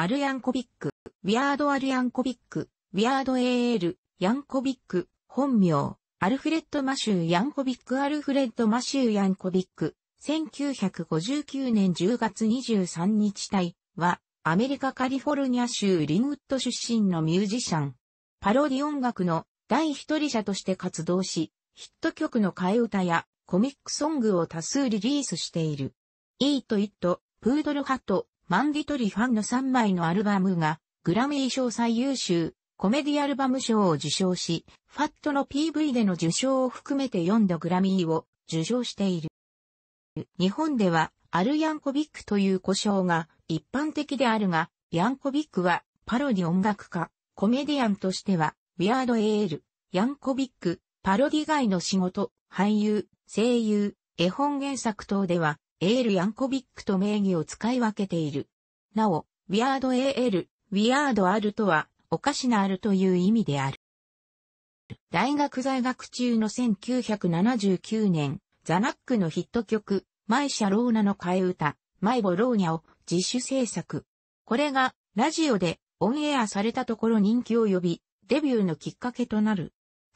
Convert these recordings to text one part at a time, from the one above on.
アルヤンコビック、ウィアード・アルヤンコビック、ウィアード・エール、ヤンコビック、本名、アルフレッド・マシュー・ヤンコビック・アルフレッド・マシュー・ヤンコビック、1959年10月23日体は、アメリカ・カリフォルニア州リンウッド出身のミュージシャン。パロディ音楽の第一人者として活動し、ヒット曲の替え歌やコミックソングを多数リリースしている。イート・イット、プードル・ハット、マンディトリファンの3枚のアルバムが、グラミー賞最優秀、コメディアルバム賞を受賞し、ファットの PV での受賞を含めて4度グラミーを受賞している。日本では、アルヤンコビックという呼称が一般的であるが、ヤンコビックはパロディ音楽家、コメディアンとしては、ウィアードエール、ヤンコビック、パロディ外の仕事、俳優、声優、絵本原作等ではエール・ヤンコビックと名義を使い分けている。なお、ウィアード・エール、ウィアード・アルとは、おかしなあるという意味である。大学在学中の1979年、ザナックのヒット曲、マイ・シャローナの替え歌、マイ・ボローニャを自主制作。これが、ラジオでオンエアされたところ人気を呼び、デビューのきっかけとなる。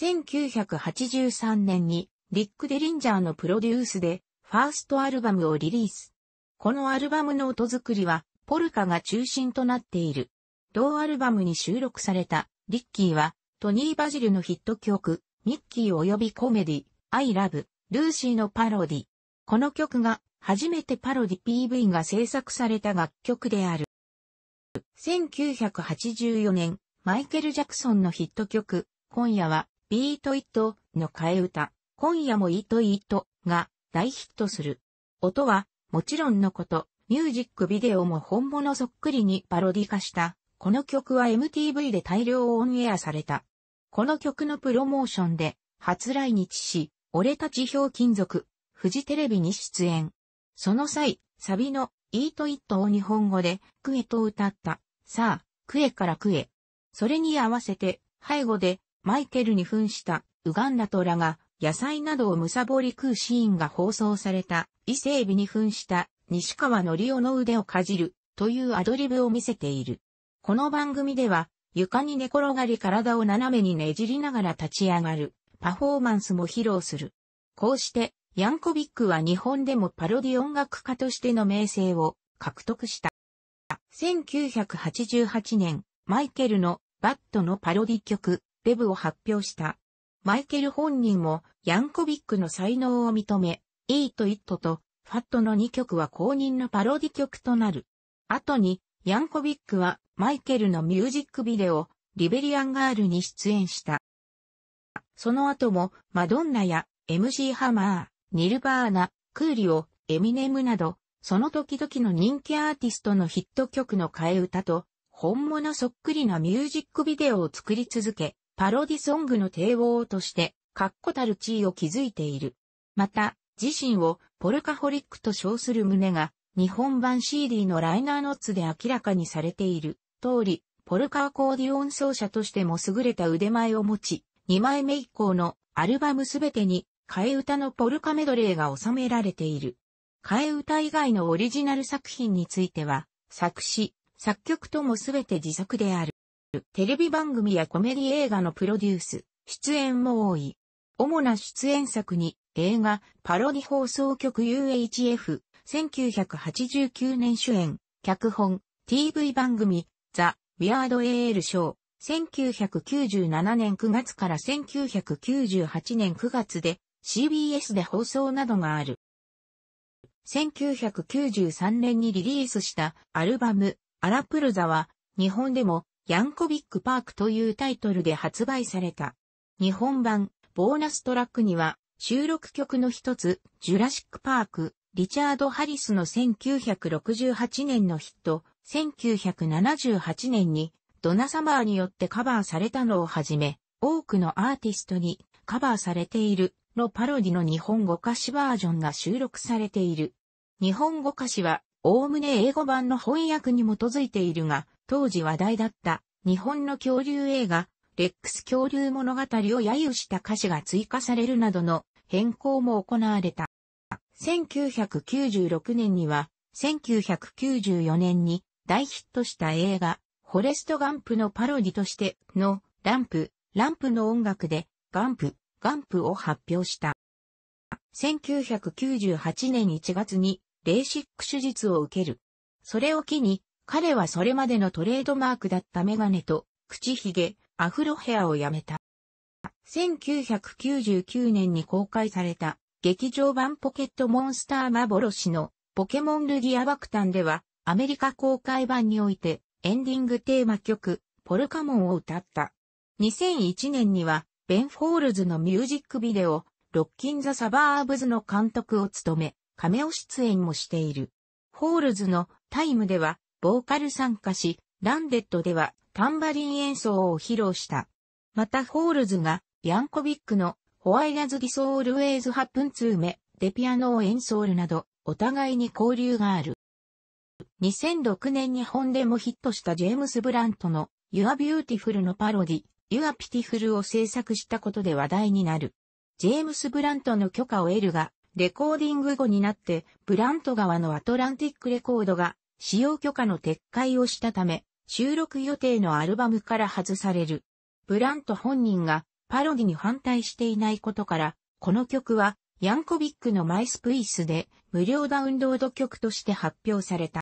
1983年に、リック・デリンジャーのプロデュースで、ファーストアルバムをリリース。このアルバムの音作りは、ポルカが中心となっている。同アルバムに収録された、リッキーは、トニー・バジルのヒット曲、ミッキー及びコメディ、アイ・ラブ、ルーシーのパロディ。この曲が、初めてパロディ PV が制作された楽曲である。1984年、マイケル・ジャクソンのヒット曲、今夜は、ビート・イットの替え歌、今夜もイート・イートが大ヒットする。音は、もちろんのこと、ミュージックビデオも本物そっくりにパロディ化した。この曲は MTV で大量オンエアされた。この曲のプロモーションで、初来日し、俺たちひょう金属、フジテレビに出演。その際、サビの、イートイットを日本語で、クエと歌った。さあ、クエからクエ。それに合わせて、背後で、マイケルに扮した、ウガンダトラが、野菜などをむさぼり食うシーンが放送された、伊勢海老に扮した西川のりおの腕をかじるというアドリブを見せている。この番組では、床に寝転がり体を斜めにねじりながら立ち上がるパフォーマンスも披露する。こうして、ヤンコビックは日本でもパロディ音楽家としての名声を獲得した。1988年、マイケルのバットのパロディ曲、デブを発表した。マイケル本人も、ヤンコビックの才能を認め、イート・イットとファットの2曲は公認のパロディ曲となる。後に、ヤンコビックはマイケルのミュージックビデオ、リベリアンガールに出演した。その後も、マドンナや MC ハマー、ニルバーナ、クーリオ、エミネムなど、その時々の人気アーティストのヒット曲の替え歌と、本物そっくりなミュージックビデオを作り続け、パロディソングの帝王として、確固たる地位を築いている。また、自身をポルカホリックと称する旨が、日本版 CD のライナーノッツで明らかにされている通り、ポルカアコーディオン奏者としても優れた腕前を持ち、2枚目以降のアルバムすべてに、替え歌のポルカメドレーが収められている。替え歌以外のオリジナル作品については、作詞、作曲ともすべて自作である。テレビ番組やコメディ映画のプロデュース、出演も多い。主な出演作に、映画、パロディ放送局 UHF、1989年主演、脚本、TV 番組、ザ・ウィアード AL ショー、1997年9月から1998年9月で CBS で放送などがある。1993年にリリースしたアルバム、アラプルザは日本でもヤンコビックパークというタイトルで発売された。日本版、ボーナストラックには、収録曲の一つ、ジュラシックパーク、リチャード・ハリスの1968年のヒット、1978年に、ドナ・サマーによってカバーされたのをはじめ、多くのアーティストにカバーされているのパロディの日本語歌詞バージョンが収録されている。日本語歌詞は、おおむね英語版の翻訳に基づいているが、当時話題だった日本の恐竜映画、レックス恐竜物語を揶揄した歌詞が追加されるなどの変更も行われた。1996年には、1994年に大ヒットした映画、フォレストガンプのパロディとしてのランプ、ランプの音楽でガンプ、ガンプを発表した。1998年1月にレーシック手術を受ける。それを機に彼はそれまでのトレードマークだったメガネと、口ひげ、アフロヘアをやめた。1999年に公開された劇場版ポケットモンスター幻のポケモンルギア爆弾ではアメリカ公開版においてエンディングテーマ曲ポルカモンを歌った。2001年にはベン・フォールズのミュージックビデオロッキン・ザ・サバーブズの監督を務めカメオ出演もしている。フォールズのタイムではボーカル参加し、ランデットではタンバリン演奏を披露した。またホールズがヤンコビックのホワイラズ・ディ・ソール・ウェイズ・ a y s h a p でピアノを演奏るなど、お互いに交流がある。2006年日本でもヒットしたジェームス・ブラントの Your Beautiful のパロディ、Your p i t f u l を制作したことで話題になる。ジェームス・ブラントの許可を得るが、レコーディング後になって、ブラント側のアトランティックレコードが使用許可の撤回をしたため、収録予定のアルバムから外される。ブラント本人がパロディに反対していないことから、この曲はヤンコビックのマイスプイスで無料ダウンロード曲として発表された。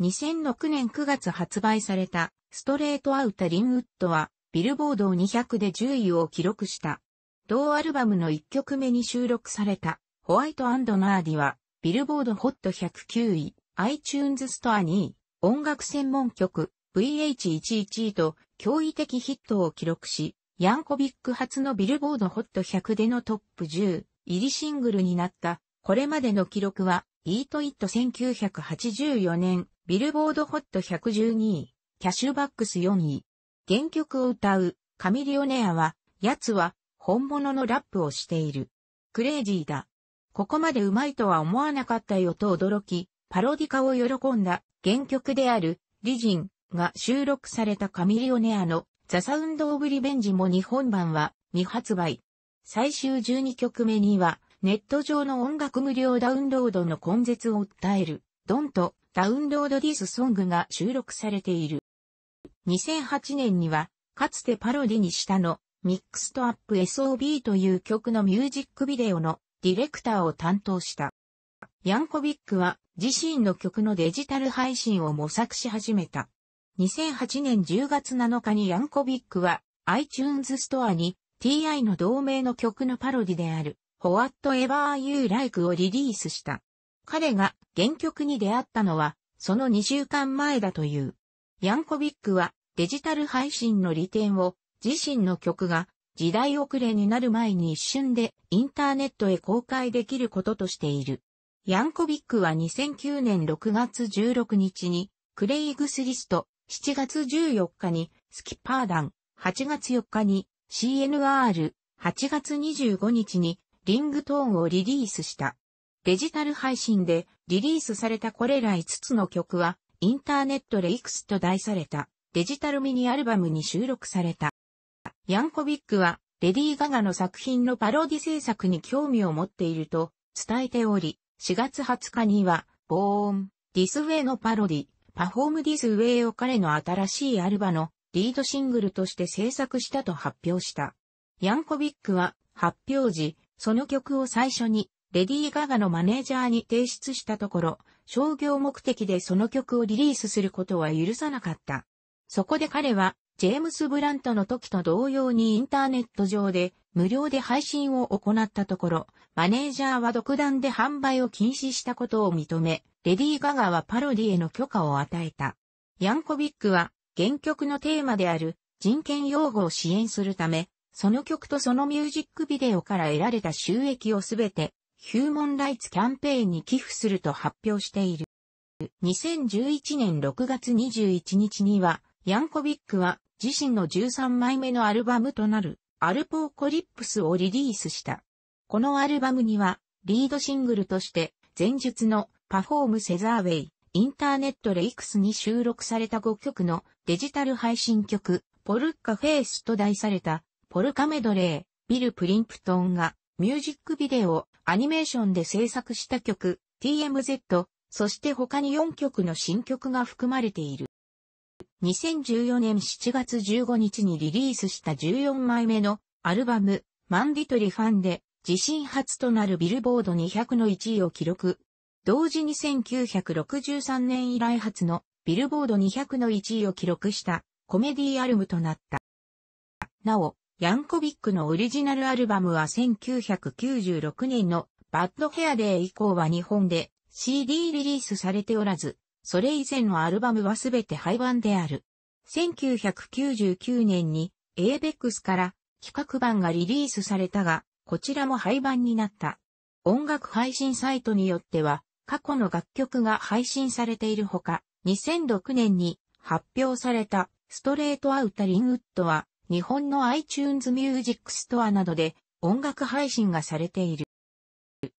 2006年9月発売されたストレートアウタリンウッドはビルボード200で10位を記録した。同アルバムの1曲目に収録されたホワイトナーディはビルボードホット109位。iTunes ストアに音楽専門曲 VH11 位と驚異的ヒットを記録し、ヤンコビック初のビルボードホット100でのトップ10入りシングルになった。これまでの記録は、イートイット1984年、ビルボードホット112位、キャッシュバックス4位。原曲を歌う、カミリオネアは、奴は、本物のラップをしている。クレイジーだ。ここまでうまいとは思わなかったよと驚き、パロディ化を喜んだ原曲である、リジンが収録されたカミリオネアのザ・サウンド・オブ・リベンジも日本版は未発売。最終12曲目には、ネット上の音楽無料ダウンロードの根絶を訴える、ドンとダウンロードディスソングが収録されている。2008年には、かつてパロディにしたの、ミックストアップ SOB という曲のミュージックビデオのディレクターを担当した。ヤンコビックは自身の曲のデジタル配信を模索し始めた。2008年10月7日にヤンコビックは iTunes ストアに TI の同名の曲のパロディである Whatever You Like をリリースした。彼が原曲に出会ったのはその2週間前だという。ヤンコビックはデジタル配信の利点を自身の曲が時代遅れになる前に一瞬でインターネットへ公開できることとしている。ヤンコビックは2009年6月16日に、クレイグスリスト、7月14日に、スキッパーン、8月4日に、CNR、8月25日に、リングトーンをリリースした。デジタル配信でリリースされたこれら5つの曲は、インターネットレイクスと題されたデジタルミニアルバムに収録された。ヤンコビックはレディー・ガガの作品のパロディ制作に興味を持っていると伝えており、4月20日には、ボーン、ディスウェイのパロディ、パフォームディスウェイを彼の新しいアルバのリードシングルとして制作したと発表した。ヤンコビックは発表時、その曲を最初にレディー・ガガのマネージャーに提出したところ、商業目的でその曲をリリースすることは許さなかった。そこで彼は、ジェームス・ブラントの時と同様にインターネット上で無料で配信を行ったところ、マネージャーは独断で販売を禁止したことを認め、レディー・ガガはパロディへの許可を与えた。ヤンコビックは、原曲のテーマである人権擁護を支援するため、その曲とそのミュージックビデオから得られた収益をすべて、ヒューモンライツキャンペーンに寄付すると発表している。2011年6月21日には、ヤンコビックは自身の13枚目のアルバムとなるアルポーコリップスをリリースした。このアルバムには、リードシングルとして、前述のパフォームセザーウェイ、インターネットレイクスに収録された5曲のデジタル配信曲、ポルカフェイスと題された、ポルカメドレー、ビル・プリンプトンが、ミュージックビデオ、アニメーションで制作した曲、TMZ、そして他に4曲の新曲が含まれている。2014年7月15日にリリースした14枚目のアルバム、マンディトリファンで自身初となるビルボード200の1位を記録。同時に1963年以来初のビルボード200の1位を記録したコメディアルムとなった。なお、ヤンコビックのオリジナルアルバムは1996年のバッドヘアデー以降は日本で CD リリースされておらず、それ以前のアルバムはすべて廃盤である。1999年に ABEX から企画版がリリースされたが、こちらも廃盤になった。音楽配信サイトによっては、過去の楽曲が配信されているほか、2006年に発表されたストレートアウタリングッドは、日本の iTunes Music Store などで音楽配信がされている。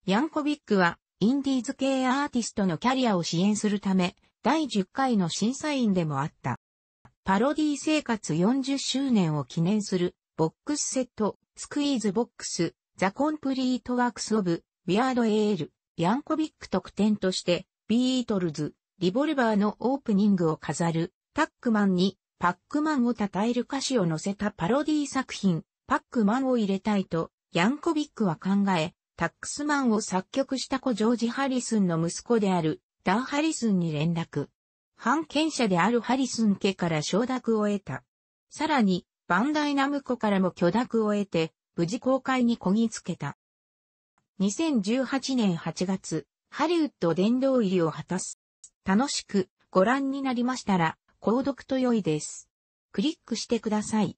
ヤンコビックはインディーズ系アーティストのキャリアを支援するため、第10回の審査員でもあった。パロディ生活40周年を記念する、ボックスセット、スクイーズボックス、ザ・コンプリートワークス・オブ、ウィアード・エール、ヤンコビック特典として、ビートルズ、リボルバーのオープニングを飾る、タックマンに、パックマンを称える歌詞を載せたパロディ作品、パックマンを入れたいと、ヤンコビックは考え、タックスマンを作曲した子ジョージ・ハリスンの息子であるダー・ハリスンに連絡。反権者であるハリスン家から承諾を得た。さらに、バンダイナムコからも許諾を得て、無事公開にこぎつけた。2018年8月、ハリウッド殿堂入りを果たす。楽しくご覧になりましたら、購読と良いです。クリックしてください。